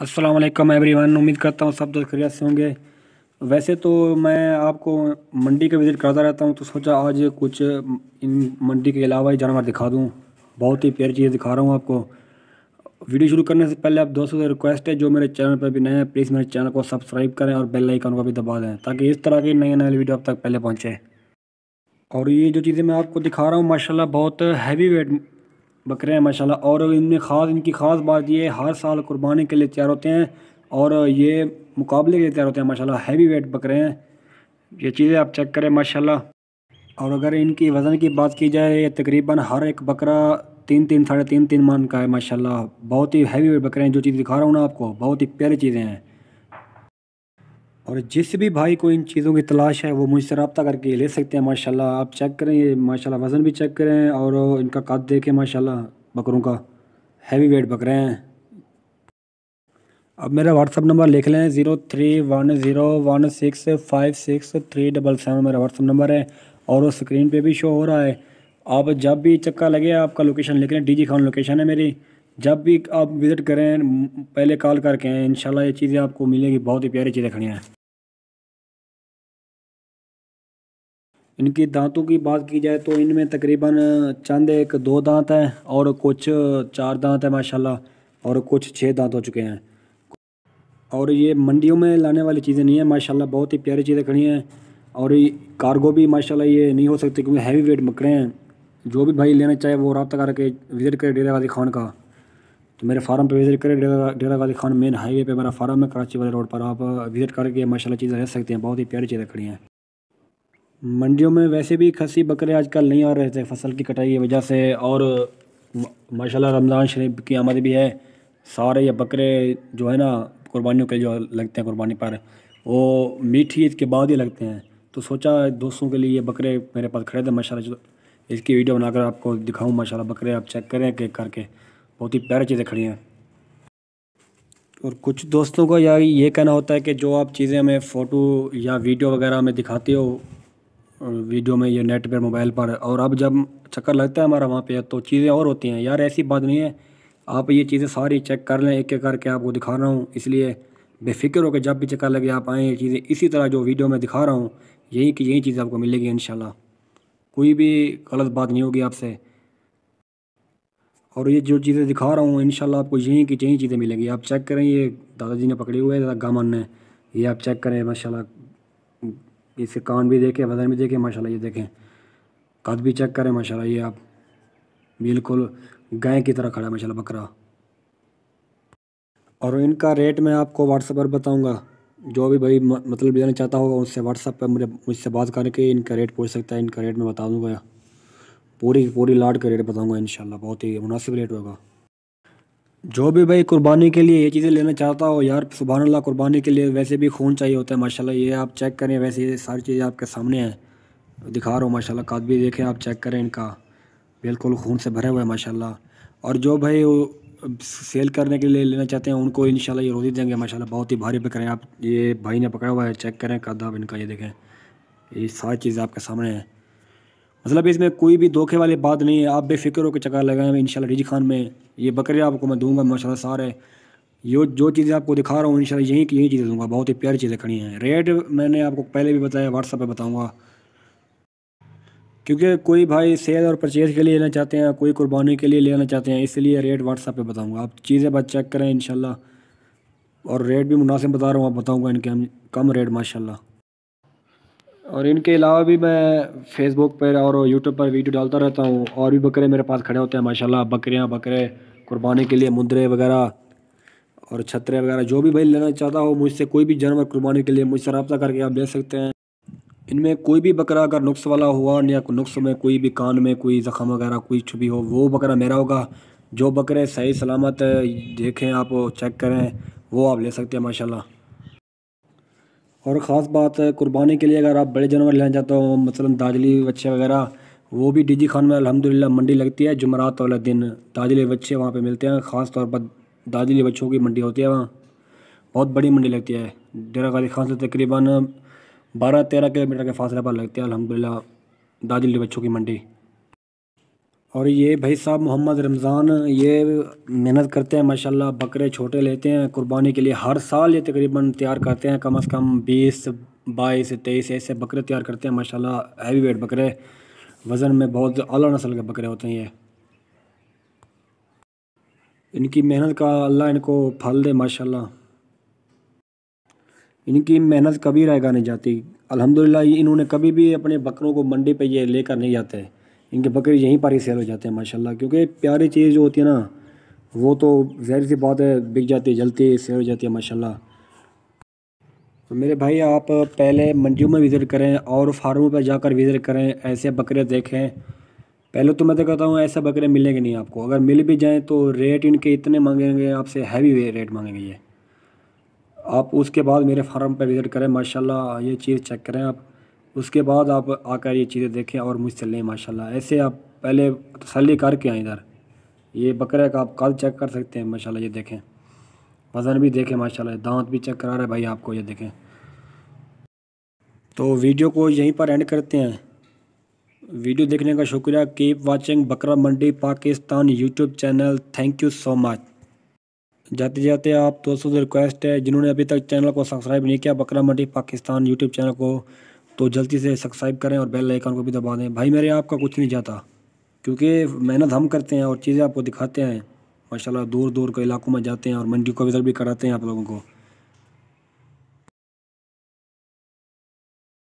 Aslam every one उम्मीद करता हूँ सब दोस्त खरीद से होंगे वैसे तो मैं आपको मंडी का विज़िट करता रहता हूँ तो सोचा आज कुछ इन मंडी के अलावा ही जानवर दिखा दूँ बहुत ही प्यारी चीज़ दिखा रहा हूँ आपको वीडियो शुरू करने से पहले आप दोस्तों से रिक्वेस्ट है जो मेरे चैनल पर भी नए हैं प्लीज़ मेरे चैनल को सब्सक्राइब करें और बेल आइकन को भी दबा दें ताकि इस तरह की नई नए वीडियो आप तक पहले पहुँचे और ये जो चीज़ें मैं आपको दिखा रहा हूँ माशाल्लाह बहुत हैवी वेट बकरे हैं माशाल्लाह और इनमें ख़ास इनकी ख़ास बात ये हर साल कुर्बानी के लिए तैयार होते हैं और ये मुकाबले के लिए तैयार होते हैं माशाल्लाह हैवी वेट बकरे हैं ये चीज़ें आप चेक करें माशाल्लाह और अगर इनकी वज़न की बात की जाए ये तकरीबन हर एक बकरा तीन तीन साढ़े तीन तीन मान का है माशाल्लाह बहुत ही हैवी वेट बकरे हैं जो चीज़ दिखा रहा हूँ ना आपको बहुत ही प्यारी चीज़ें हैं और जिस भी भाई को इन चीज़ों की तलाश है वो मुझसे रबता करके ले सकते हैं माशाल्लाह आप चेक करें ये माशाल्लाह वज़न भी चेक करें और इनका कद देखें माशाल्लाह बकरों का हैवी वेट बकरे हैं अब मेरा व्हाट्सअप नंबर लिख लें zero three one zero one six five six three double seven मेरा व्हाट्सअप नंबर है और वो स्क्रीन पर भी शो हो रहा है आप जब भी चक्का लगे आपका लोकेशन लिख लें डी खान लोकेशन है मेरी जब भी आप विज़िट करें पहले कॉल करके हैं इन ये चीज़ें आपको मिलेगी बहुत ही प्यारी चीज़ें खड़ी हैं इनके दांतों की बात की जाए तो इनमें तकरीबन चंद एक दो दांत हैं और कुछ चार दांत हैं माशाल्लाह और कुछ छः दांत हो चुके हैं और ये मंडियों में लाने वाली चीज़ें नहीं हैं माशाल्लाह बहुत ही प्यारी चीज़ें खड़ी हैं और ये कार्गो भी माशाल्लाह ये नहीं हो सकती क्योंकि हैवी वेट मकड़े हैं जो भी भाई लेना चाहे वो रबता करके विज़िट करे डेरा गाजी खान का तो मेरे फार्म पर विज़िट करें डेरा डेरा गाजी खान मेन हाईवे पर मेरा फार्म है कराची वाले रोड पर आप विज़िट करके माशाल्लाह चीज़ें रह सकते हैं बहुत ही प्यारी चीज़ें खड़ी हैं मंडियों में वैसे भी खसी बकरे आजकल नहीं आ रहे थे फसल की कटाई की वजह से और माशाल्लाह रमज़ान शरीफ की आमद भी है सारे ये बकरे जो है ना कुर्बानियों के जो लगते हैं कुर्बानी पर वो मीठी ईद के बाद ही लगते हैं तो सोचा दोस्तों के लिए ये बकरे मेरे पास खड़े थे माशा इसकी वीडियो बनाकर आपको दिखाऊँ माशा बकरे आप चेक करें कि करके बहुत ही प्यारी चीज़ें खड़ी हैं और कुछ दोस्तों का यार ये कहना होता है कि जो आप चीज़ें हमें फ़ोटो या वीडियो वगैरह हमें दिखाते हो वीडियो में या नेट पर मोबाइल पर और अब जब चक्कर लगता है हमारा वहाँ पे तो चीज़ें और होती हैं यार ऐसी बात नहीं है आप ये चीज़ें सारी चेक कर लें एक एक करके आपको दिखा रहा हूँ इसलिए बेफिक्र होकर जब भी चक्कर लगे आप आएँ ये चीज़ें इसी तरह जो वीडियो में दिखा रहा हूँ यही कि यही चीज़ आपको मिलेगी इन कोई भी गलत बात नहीं होगी आपसे और ये जो चीज़ें दिखा रहा हूँ इन आपको यहीं की यही चीज़ें मिलेंगी आप चेक करें ये दादाजी ने पकड़े हुए हैं गामन ने ये आप चेक करें माशाला इसे कान भी देखें वज़न भी देखें माशाल्लाह ये देखें कद भी चेक करें माशाल्लाह ये आप बिल्कुल गाय की तरह खड़ा माशाल्लाह बकरा और इनका रेट मैं आपको व्हाट्सएप पर बताऊँगा जो भी भाई मतलब लेना चाहता होगा उससे व्हाट्सएप पर मुझे मुझसे बात करके इनका रेट पूछ सकता है इनका रेट मैं बता दूँगा पूरी पूरी लाट का रेट बताऊँगा इन बहुत ही मुनासिब रेट होगा जो भी भाई कुर्बानी के लिए ये चीज़ें लेना चाहता हो यार सुबह अल्लाह कुर्बानी के लिए वैसे भी खून चाहिए होता है माशाल्लाह ये आप चेक करें वैसे ये सारी चीज़ें आपके सामने हैं दिखा रहा हूँ माशाल्लाह काद भी देखें आप चेक करें इनका बिल्कुल खून से भरे हुए हैं माशाल्लाह और जो भाई सेल करने के लिए लेना चाहते हैं उनको इन ये रोज़ी देंगे माशा बहुत ही भारी पकड़े आप ये भाई ने पकड़ा हुआ है चेक करें कादाब इनका ये देखें ये सारी चीज़ें आपके सामने हैं मतलब इसमें कोई भी धोखे वाली बात नहीं है आप बेफिक्र होकर चक्कर लगाएं इन रिजी खान में ये बकरे आपको मैं दूंगा माशा सारे यो जो चीज़ें आपको दिखा रहा हूँ इन यही यही चीज़ें दूंगा बहुत ही प्यारी चीज़ें खड़ी हैं रेट मैंने आपको पहले भी बताया व्हाट्सअप पर बताऊँगा क्योंकि कोई भाई सेल और परचेज़ के लिए लेना चाहते हैं कोई कुर्बानी के लिए लेना चाहते हैं इसलिए रेट व्हाट्सअप पर बताऊँगा आप चीज़ें बस चेक करें इन और रेट भी मुनासिब बता रहा हूँ आप बताऊँगा इनके हम कम रेट माशाला और इनके अलावा भी मैं फ़ेसबुक पर और यूट्यूब पर वीडियो डालता रहता हूँ और भी बकरे मेरे पास खड़े होते हैं माशाल्लाह बकरियाँ बकरे कुर्बानी के लिए मुद्रे वगैरह और छतरे वगैरह जो भी भाई लेना चाहता हो मुझसे कोई भी जानवर कुर्बानी के लिए मुझसे रबता करके आप ले सकते हैं इनमें कोई भी बकरा अगर नुस्ख वाला हुआ या नुस्ख में कोई भी कान में कोई ज़ख़म वगैरह कोई छुपी हो वो बकरा मेरा होगा जो बकरे सही सलामत देखें आप चेक करें वो आप ले सकते हैं माशाल्लाह और ख़ास बात कुर्बानी के लिए अगर आप बड़े जानवर लेना चाहते हो मसलन दाजली बच्चे वगैरह वो भी डीजी खान में अलहमदिल्ला मंडी लगती है जुमरात वाले दिन दाजली बच्चे वहाँ पे मिलते हैं ख़ास तौर पर दाजली बच्चों की मंडी होती है वहाँ बहुत बड़ी मंडी लगती है डेरा गाजी खान से तकरीबन बारह तेरह किलोमीटर के फासले पर लगती है अलहमदिल्ला दाजली बच्चों की मंडी और ये भाई साहब मोहम्मद रमज़ान ये मेहनत करते हैं माशाल्लाह बकरे छोटे लेते हैं कुर्बानी के लिए हर साल ये तकरीबन तैयार करते हैं कम से कम बीस बाईस तेईस ऐसे बकरे तैयार करते हैं माशाल्लाह हैवी वेट बकरे वज़न में बहुत अला नस्ल के बकरे होते हैं ये इनकी मेहनत का अल्लाह इनको फल दे माशाल्लाह इनकी मेहनत कभी रह नहीं जाती अल्हम्दुलिल्लाह इन्होंने कभी भी अपने बकरों को मंडी पे ये लेकर नहीं जाते इनके बकरी यहीं पर ही सेल हो जाते हैं माशाल्लाह क्योंकि प्यारी चीज़ जो होती है ना वो तो जहर सी बात है बिक जाती है जलती सेल हो जाती है माशाल्लाह तो मेरे भाई आप पहले मंडियों में विज़िट करें और फार्मों पर जाकर विज़िट करें ऐसे बकरे देखें पहले तो मैं तो कहता हूँ ऐसे बकरे मिलेंगे नहीं आपको अगर मिल भी जाएँ तो रेट इनके इतने मांगेंगे आपसे हैवी रेट मांगेंगे ये आप उसके बाद मेरे फार्म पर विज़िट करें माशाल्लाह ये चीज़ चेक करें आप उसके बाद आप आकर ये चीज़ें देखें और मुझसे लें माशाल्लाह ऐसे आप पहले तसली करके आए इधर ये बकरे का आप कल चेक कर सकते हैं माशाल्लाह ये देखें वज़न भी देखें माशाल्लाह दांत भी चेक करा रहे भाई आपको ये देखें तो वीडियो को यहीं पर एंड करते हैं वीडियो देखने का शुक्रिया keep watching Bakra Mandi Pakistan YouTube channel thank you so much जाते जाते आप दोस्तों से रिक्वेस्ट है जिन्होंने अभी तक चैनल को सब्सक्राइब नहीं किया बकरा मंडी पाकिस्तान यूट्यूब चैनल को तो जल्दी से सब्सक्राइब करें और बेल आइकन को भी दबा दें भाई मेरे आपका कुछ नहीं जाता क्योंकि मेहनत हम करते हैं और चीज़ें आपको दिखाते हैं माशाल्लाह दूर दूर के इलाकों में जाते हैं और मंडी को विजट भी कराते हैं आप लोगों को